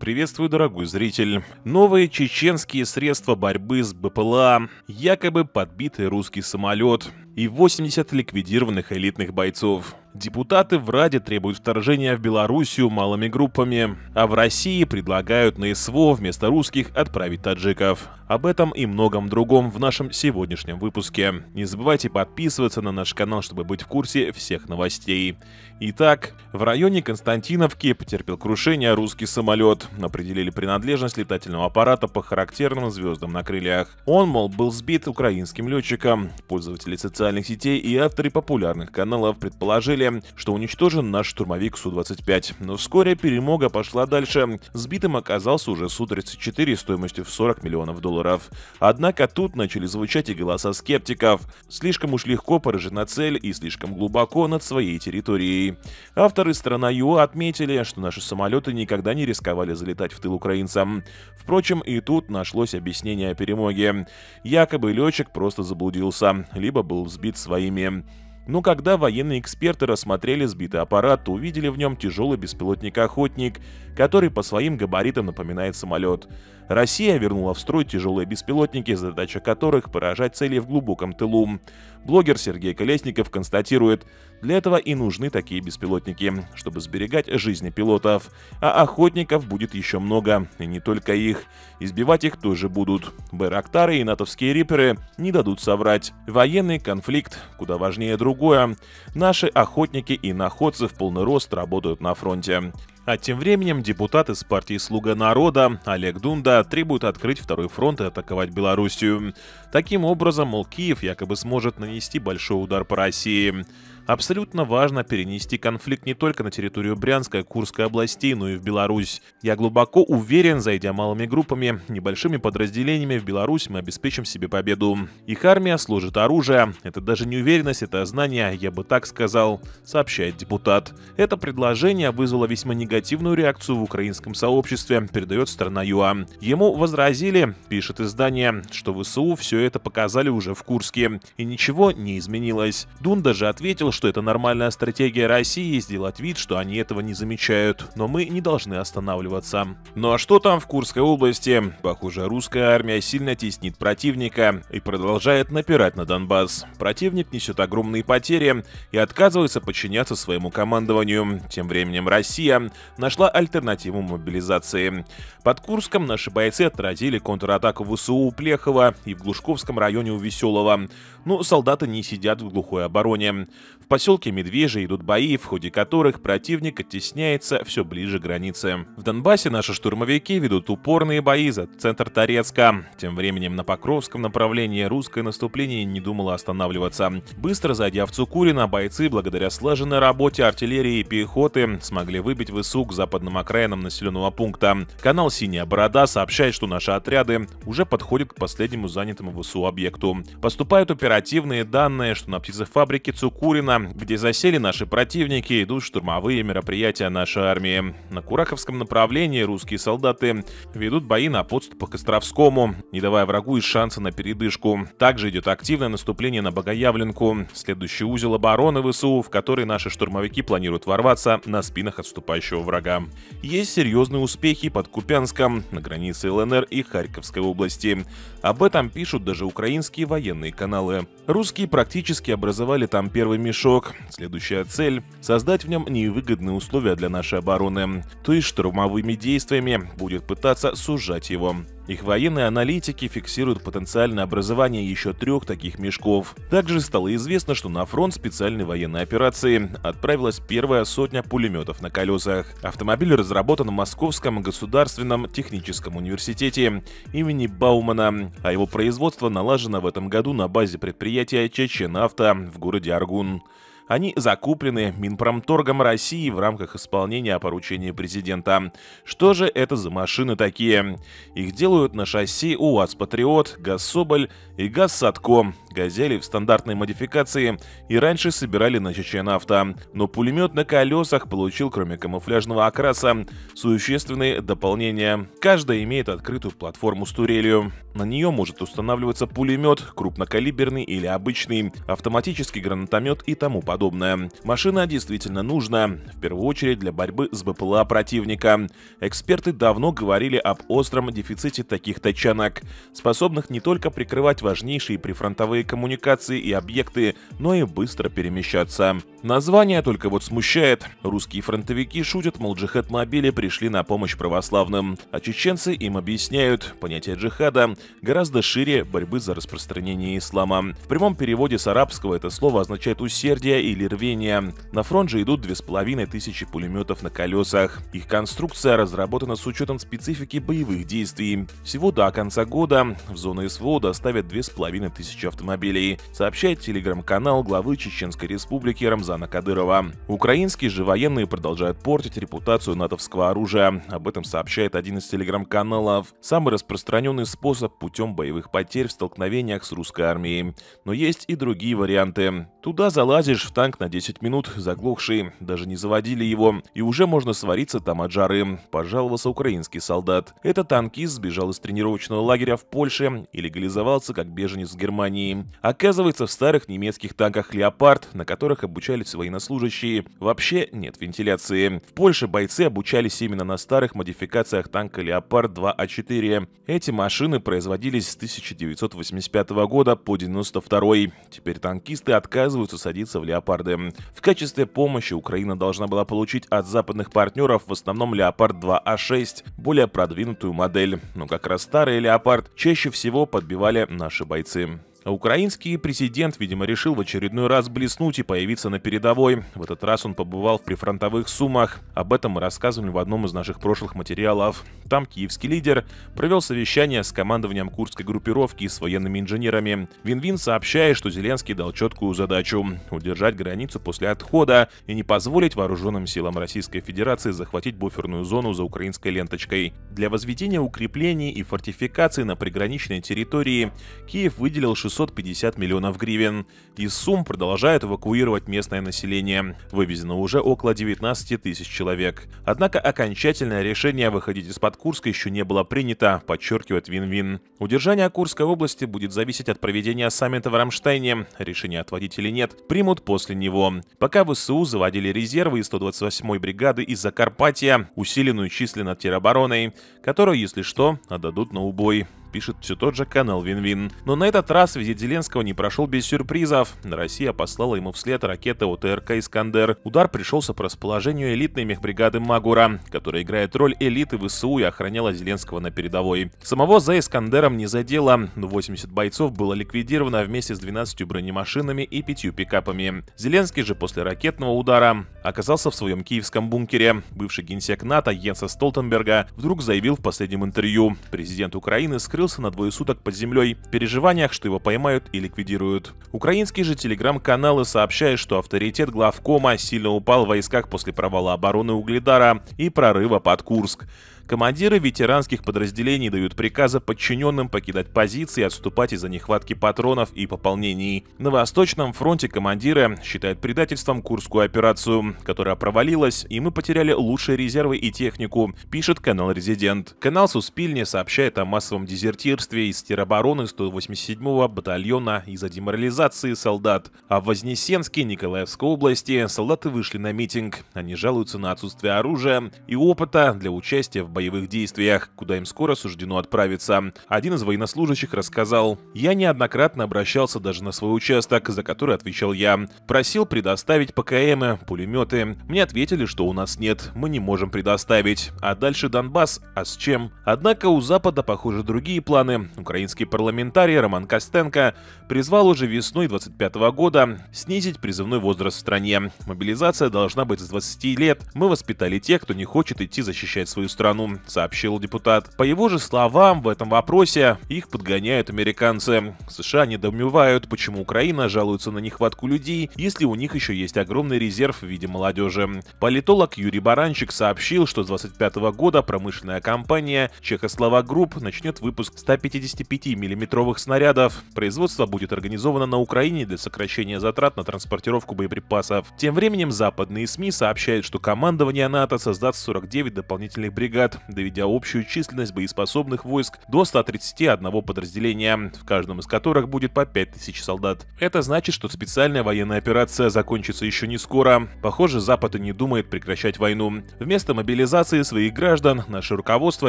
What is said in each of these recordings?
Приветствую, дорогой зритель. Новые чеченские средства борьбы с БПЛА, якобы подбитый русский самолет и 80 ликвидированных элитных бойцов. Депутаты в Раде требуют вторжения в Белоруссию малыми группами, а в России предлагают на СВО вместо русских отправить таджиков. Об этом и многом другом в нашем сегодняшнем выпуске. Не забывайте подписываться на наш канал, чтобы быть в курсе всех новостей. Итак, в районе Константиновки потерпел крушение русский самолет. Определили принадлежность летательного аппарата по характерным звездам на крыльях. Он, мол, был сбит украинским летчиком. Пользователи социальных сетей и авторы популярных каналов предположили, сообщили, что уничтожен наш штурмовик Су-25. Но вскоре перемога пошла дальше. Сбитым оказался уже Су-34 стоимостью в 40 миллионов долларов. Однако тут начали звучать и голоса скептиков. Слишком уж легко поражена цель и слишком глубоко над своей территорией. Авторы страна ЮА отметили, что наши самолеты никогда не рисковали залетать в тыл украинцам. Впрочем, и тут нашлось объяснение о перемоге. Якобы летчик просто заблудился, либо был сбит своими. Но ну, когда военные эксперты рассмотрели сбитый аппарат, то увидели в нем тяжелый беспилотник-охотник, который по своим габаритам напоминает самолет. Россия вернула в строй тяжелые беспилотники, задача которых – поражать цели в глубоком тылу блогер Сергей Колесников констатирует, для этого и нужны такие беспилотники, чтобы сберегать жизни пилотов. А охотников будет еще много, и не только их. Избивать их тоже будут. Байрактары и натовские риперы не дадут соврать. Военный конфликт, куда важнее другое. Наши охотники и находцы в полный рост работают на фронте. А тем временем депутат из партии «Слуга народа» Олег Дунда требует открыть второй фронт и атаковать Белоруссию. Таким образом, мол, Киев якобы сможет нанести большой удар по России. Абсолютно важно перенести конфликт не только на территорию Брянской, Курской областей, но и в Беларусь. Я глубоко уверен, зайдя малыми группами, небольшими подразделениями в Беларусь мы обеспечим себе победу. Их армия служит оружие. Это даже не уверенность, это знание, я бы так сказал, сообщает депутат. Это предложение вызвало весьма негативную реакцию в украинском сообществе, передает страна ЮА. Ему возразили, пишет издание, что ВСУ все это показали уже в Курске, и ничего не изменилось. Дун даже ответил, что это нормальная стратегия России сделать вид, что они этого не замечают, но мы не должны останавливаться. Ну а что там в Курской области? Похоже, русская армия сильно теснит противника и продолжает напирать на Донбасс. Противник несет огромные потери и отказывается подчиняться своему командованию. Тем временем Россия нашла альтернативу мобилизации. Под Курском наши бойцы отразили контратаку ВСУ Плехова и в Глушко Московском районе у Веселого, но солдаты не сидят в глухой обороне. В поселке Медвежий идут бои, в ходе которых противник оттесняется все ближе к границе. В Донбассе наши штурмовики ведут упорные бои за центр Торецка. Тем временем на Покровском направлении русское наступление не думало останавливаться. Быстро зайдя в Цукурино, бойцы благодаря слаженной работе артиллерии и пехоты смогли выбить ВСУ к западным окраинам населенного пункта. Канал «Синяя борода» сообщает, что наши отряды уже подходят к последнему занятому корпусу объекту. Поступают оперативные данные, что на птицефабрике Цукурина, где засели наши противники, идут штурмовые мероприятия нашей армии. На Кураковском направлении русские солдаты ведут бои на подступах к Островскому, не давая врагу и шанса на передышку. Также идет активное наступление на Богоявленку, следующий узел обороны ВСУ, в который наши штурмовики планируют ворваться на спинах отступающего врага. Есть серьезные успехи под Купянском, на границе ЛНР и Харьковской области. Об этом пишут даже украинские военные каналы. Русские практически образовали там первый мешок. Следующая цель – создать в нем невыгодные условия для нашей обороны, то есть штурмовыми действиями будет пытаться сужать его. Их военные аналитики фиксируют потенциальное образование еще трех таких мешков. Также стало известно, что на фронт специальной военной операции отправилась первая сотня пулеметов на колесах. Автомобиль разработан в Московском государственном техническом университете имени Баумана, а его производство налажено в этом году на базе предприятия «Чечен-Авто» в городе Аргун. Они закуплены Минпромторгом России в рамках исполнения поручения президента. Что же это за машины такие? Их делают на шасси УАЗ «Патриот», «ГАЗ Соболь» и «ГАЗ Садко», «Газели» в стандартной модификации и раньше собирали на Чечен-Авто, но пулемет на колесах получил, кроме камуфляжного окраса, существенные дополнения. Каждая имеет открытую платформу с турелью. На нее может устанавливаться пулемет, крупнокалиберный или обычный, автоматический гранатомет и тому подобное. Машина действительно нужна, в первую очередь для борьбы с БПЛА противника. Эксперты давно говорили об остром дефиците таких тачанок, способных не только прикрывать важнейшие прифронтовые массовые коммуникации и объекты, но и быстро перемещаться. Название только вот смущает. Русские фронтовики шутят, мол, джихад-мобили пришли на помощь православным, а чеченцы им объясняют, понятие джихада гораздо шире борьбы за распространение ислама. В прямом переводе с арабского это слово означает усердие или рвение. На фронт же идут две с половиной тысячи пулеметов на колесах. Их конструкция разработана с учетом специфики боевых действий. Всего до конца года в зону СВО доставят две с половиной тысячи автомобилей автомобилей, сообщает телеграм-канал главы Чеченской республики Рамзана Кадырова. Украинские же военные продолжают портить репутацию натовского оружия. Об этом сообщает один из телеграм-каналов. Самый распространенный способ путем боевых потерь в столкновениях с русской армией. Но есть и другие варианты. Туда залазишь в танк на 10 минут, заглохший, даже не заводили его, и уже можно свариться там от жары, пожаловался украинский солдат. Этот танкист сбежал из тренировочного лагеря в Польше и легализовался как беженец в Германии оказывается, в старых немецких танках «Леопард», на которых обучались военнослужащие, вообще нет вентиляции. В Польше бойцы обучались именно на старых модификациях танка «Леопард 2А4». А Эти машины производились с 1985 года по 1992. Теперь танкисты отказываются садиться в «Леопарды». В качестве помощи Украина должна была получить от западных партнеров в основном «Леопард 2А6», а более продвинутую модель. Но как раз старый «Леопард» чаще всего подбивали наши бойцы украинский президент, видимо, решил в очередной раз блеснуть и появиться на передовой. В этот раз он побывал в прифронтовых Сумах. Об этом мы рассказывали в одном из наших прошлых материалов. Там киевский лидер провел совещание с командованием курской группировки и с военными инженерами. Винвин сообщает, что Зеленский дал четкую задачу – удержать границу после отхода и не позволить вооруженным силам Российской Федерации захватить буферную зону за украинской ленточкой. Для возведения укреплений и фортификации на приграничной территории Киев выделил 6 650 миллионов гривен. Из сумм продолжают эвакуировать местное население. Вывезено уже около 19 тысяч человек. Однако окончательное решение выходить из-под Курска еще не было принято, подчеркивает Вин-Вин. Удержание Курской области будет зависеть от проведения саммита в Рамштайне. Решение отводить или нет примут после него. Пока ВСУ заводили резервы из 128-й бригады из Закарпатья, усиленную численно теробороной, которую, если что, отдадут на убой пишет все тот же канал Винвин. Но на этот раз визит Зеленского не прошел без сюрпризов. Россия послала ему вслед ракеты ОТРК «Искандер». Удар пришелся по расположению элитной мехбригады Магура, которая играет роль элиты ВСУ и охраняла Зеленского на передовой. Самого за «Искандером» не задело, но 80 бойцов было ликвидировано вместе с 12 бронемашинами и 5 пикапами. Зеленский же после ракетного удара оказался в своем киевском бункере. Бывший генсек НАТО Йенса Столтенберга вдруг заявил в последнем интервью. Президент Украины скрыл скрылся на двое суток под землей в переживаниях, что его поймают и ликвидируют. Украинские же телеграм-каналы сообщают, что авторитет главкома сильно упал в войсках после провала обороны Угледара и прорыва под Курск. Командиры ветеранских подразделений дают приказы подчиненным покидать позиции и отступать из-за нехватки патронов и пополнений. На Восточном фронте командиры считают предательством Курскую операцию, которая провалилась, и мы потеряли лучшие резервы и технику, пишет канал «Резидент». Канал «Суспильни» сообщает о массовом дезертирстве из теробороны 187-го батальона из-за деморализации солдат. А в Вознесенске Николаевской области солдаты вышли на митинг. Они жалуются на отсутствие оружия и опыта для участия в боевых боевых действиях, куда им скоро суждено отправиться. Один из военнослужащих рассказал, «Я неоднократно обращался даже на свой участок, за который отвечал я. Просил предоставить ПКМы, пулеметы. Мне ответили, что у нас нет, мы не можем предоставить. А дальше Донбасс, а с чем? Однако у Запада, похоже, другие планы. Украинский парламентарий Роман Костенко призвал уже весной 25 года снизить призывной возраст в стране. Мобилизация должна быть с 20 лет. Мы воспитали тех, кто не хочет идти защищать свою страну Ирану, сообщил депутат. По его же словам, в этом вопросе их подгоняют американцы. США не недоумевают, почему Украина жалуется на нехватку людей, если у них еще есть огромный резерв в виде молодежи. Политолог Юрий Баранчик сообщил, что с 25 года промышленная компания Чехослова Групп начнет выпуск 155 миллиметровых снарядов. Производство будет организовано на Украине для сокращения затрат на транспортировку боеприпасов. Тем временем западные СМИ сообщают, что командование НАТО создаст 49 дополнительных бригад подряд, доведя общую численность боеспособных войск до 131 подразделения, в каждом из которых будет по 5000 солдат. Это значит, что специальная военная операция закончится еще не скоро. Похоже, Запад и не думает прекращать войну. Вместо мобилизации своих граждан, наше руководство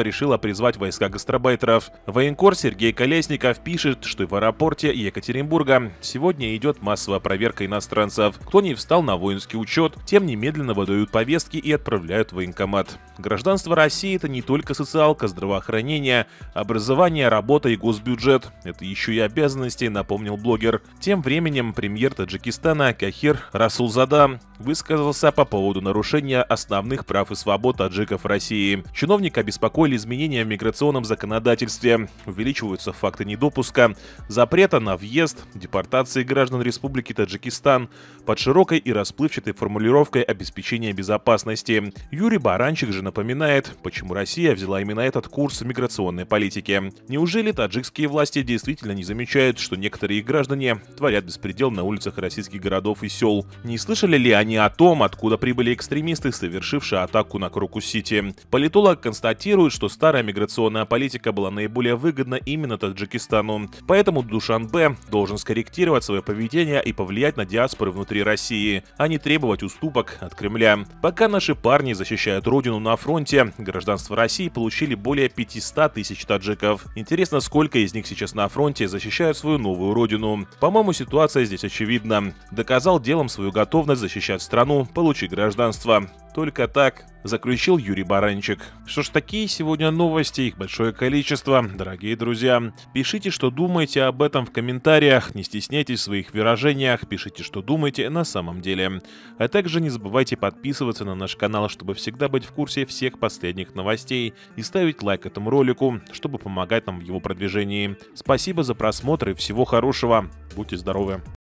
решило призвать войска гастробайтеров. Военкор Сергей Колесников пишет, что в аэропорте Екатеринбурга сегодня идет массовая проверка иностранцев. Кто не встал на воинский учет, тем немедленно выдают повестки и отправляют в военкомат. Гражданство России России это не только социалка, здравоохранение, образование, работа и госбюджет. Это еще и обязанности, напомнил блогер. Тем временем премьер Таджикистана Кахир Расулзада высказался по поводу нарушения основных прав и свобод таджиков России. Чиновника обеспокоили изменения в миграционном законодательстве. Увеличиваются факты недопуска, запрета на въезд, депортации граждан Республики Таджикистан под широкой и расплывчатой формулировкой обеспечения безопасности. Юрий Баранчик же напоминает, почему Россия взяла именно этот курс в миграционной политике. Неужели таджикские власти действительно не замечают, что некоторые граждане творят беспредел на улицах российских городов и сел? Не слышали ли они не о том, откуда прибыли экстремисты, совершившие атаку на Крокус-Сити. Политолог констатирует, что старая миграционная политика была наиболее выгодна именно Таджикистану. Поэтому Душанбе должен скорректировать свое поведение и повлиять на диаспоры внутри России, а не требовать уступок от Кремля. Пока наши парни защищают родину на фронте, гражданство России получили более 500 тысяч таджиков. Интересно, сколько из них сейчас на фронте защищают свою новую родину. По-моему, ситуация здесь очевидна. Доказал делом свою готовность защищать покинуть страну, получить гражданство. Только так, заключил Юрий Баранчик. Что ж, такие сегодня новости, их большое количество. Дорогие друзья, пишите, что думаете об этом в комментариях, не стесняйтесь в своих выражениях, пишите, что думаете на самом деле. А также не забывайте подписываться на наш канал, чтобы всегда быть в курсе всех последних новостей и ставить лайк этому ролику, чтобы помогать нам в его продвижении. Спасибо за просмотр и всего хорошего. Будьте здоровы!